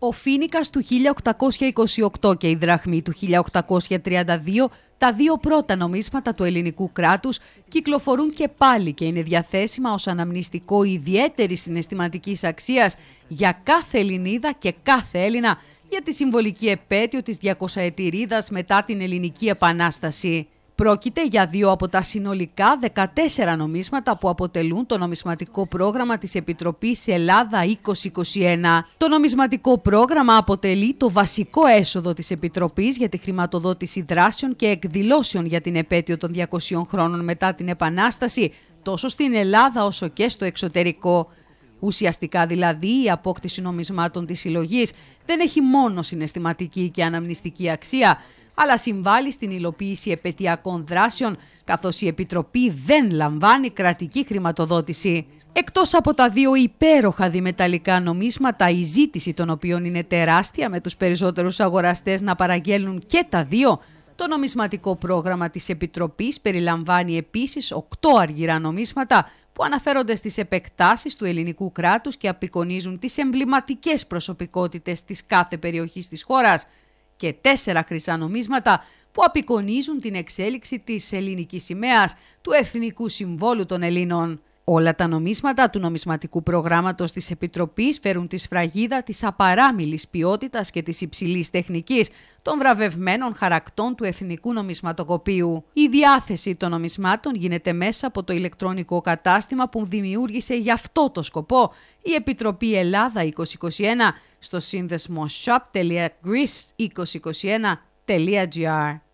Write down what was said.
Ο Φίνικας του 1828 και η Δραχμή του 1832, τα δύο πρώτα νομίσματα του ελληνικού κράτους, κυκλοφορούν και πάλι και είναι διαθέσιμα ως αναμνηστικό ιδιαίτερη συναισθηματικής αξίας για κάθε Ελληνίδα και κάθε Έλληνα για τη συμβολική επέτειο της 200 ετηρίδας μετά την Ελληνική Επανάσταση. Πρόκειται για δύο από τα συνολικά 14 νομίσματα που αποτελούν το νομισματικό πρόγραμμα της Επιτροπής Ελλάδα 2021. Το νομισματικό πρόγραμμα αποτελεί το βασικό έσοδο της Επιτροπής για τη χρηματοδότηση δράσεων και εκδηλώσεων για την επέτειο των 200 χρόνων μετά την Επανάσταση, τόσο στην Ελλάδα όσο και στο εξωτερικό. Ουσιαστικά δηλαδή η απόκτηση νομισμάτων της συλλογής δεν έχει μόνο συναισθηματική και αναμνηστική αξία, αλλά συμβάλλει στην υλοποίηση επαιτειακών δράσεων, καθώς η Επιτροπή δεν λαμβάνει κρατική χρηματοδότηση. Εκτός από τα δύο υπέροχα διμεταλλικά νομίσματα, η ζήτηση των οποίων είναι τεράστια με τους περισσότερους αγοραστές να παραγγέλνουν και τα δύο, το νομισματικό πρόγραμμα της Επιτροπής περιλαμβάνει επίσης οκτώ αργυρά νομίσματα που αναφέρονται στις επεκτάσεις του ελληνικού κράτους και απεικονίζουν τις εμβληματικές προσωπικότητες της κάθε περιοχής της χώρας, και τέσσερα χρυσά νομίσματα που απεικονίζουν την εξέλιξη της ελληνικής σημαίας, του εθνικού συμβόλου των Ελλήνων. Όλα τα νομίσματα του νομισματικού προγράμματος της Επιτροπής φέρουν τη σφραγίδα της απαράμιλης ποιότητας και της υψηλής τεχνικής των βραβευμένων χαρακτών του Εθνικού Νομισματοκοπίου. Η διάθεση των νομισμάτων γίνεται μέσα από το ηλεκτρονικό κατάστημα που δημιούργησε γι' αυτό το σκοπό η Επιτροπή Ελλάδα 2021 στο σύνδεσμο shop.greece2021.gr.